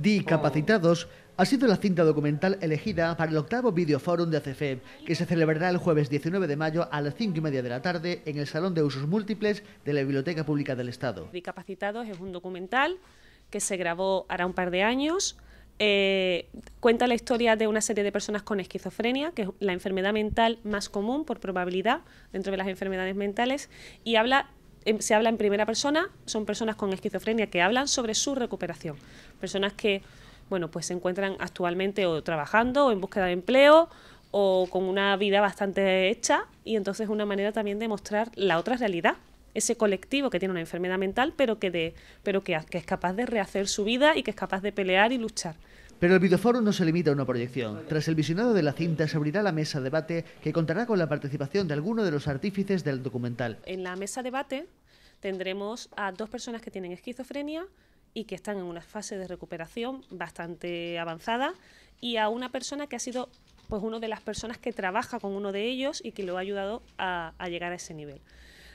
Dicapacitados ha sido la cinta documental elegida para el octavo videoforum de ACFEB, que se celebrará el jueves 19 de mayo a las 5 y media de la tarde en el Salón de Usos Múltiples de la Biblioteca Pública del Estado. Dicapacitados es un documental que se grabó hará un par de años. Eh, cuenta la historia de una serie de personas con esquizofrenia, que es la enfermedad mental más común por probabilidad dentro de las enfermedades mentales, y habla se habla en primera persona, son personas con esquizofrenia que hablan sobre su recuperación, personas que bueno, pues se encuentran actualmente o trabajando o en búsqueda de empleo o con una vida bastante hecha y entonces es una manera también de mostrar la otra realidad, ese colectivo que tiene una enfermedad mental pero que de pero que es capaz de rehacer su vida y que es capaz de pelear y luchar. Pero el videoforo no se limita a una proyección. Tras el visionado de la cinta se abrirá la mesa de debate que contará con la participación de alguno de los artífices del documental. En la mesa de debate tendremos a dos personas que tienen esquizofrenia y que están en una fase de recuperación bastante avanzada y a una persona que ha sido pues una de las personas que trabaja con uno de ellos y que lo ha ayudado a llegar a ese nivel.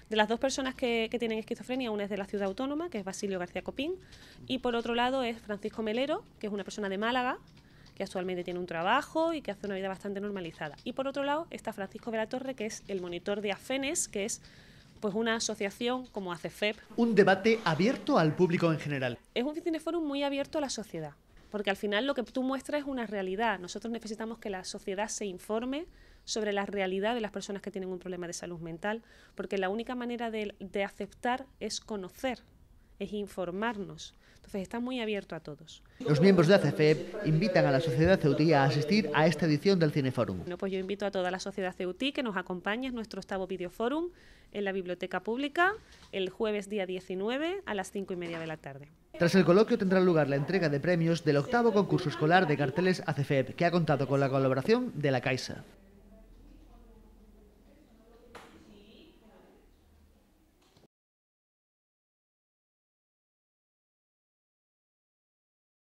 De las dos personas que, tienen esquizofrenia, una es de la ciudad autónoma, que es Basilio García Copín, y por otro lado es Francisco Melero, que es una persona de Málaga, que actualmente tiene un trabajo y que hace una vida bastante normalizada. Y por otro lado está Francisco de que es el monitor de AFENES, que es pues una asociación como ACEFEP. Un debate abierto al público en general. Es un cineforum muy abierto a la sociedad, porque al final lo que tú muestras es una realidad. Nosotros necesitamos que la sociedad se informe sobre la realidad de las personas que tienen un problema de salud mental, porque la única manera de, de aceptar es conocer, es informarnos. Entonces está muy abierto a todos. Los miembros de ACFEP invitan a la sociedad ceutí a asistir a esta edición del Cineforum. Bueno, pues yo invito a toda la sociedad ceutí que nos acompañe en nuestro octavo videoforum en la Biblioteca Pública el jueves día 19 a las 5 y media de la tarde. Tras el coloquio tendrá lugar la entrega de premios del octavo concurso escolar de carteles ACFEP, que ha contado con la colaboración de la Caixa.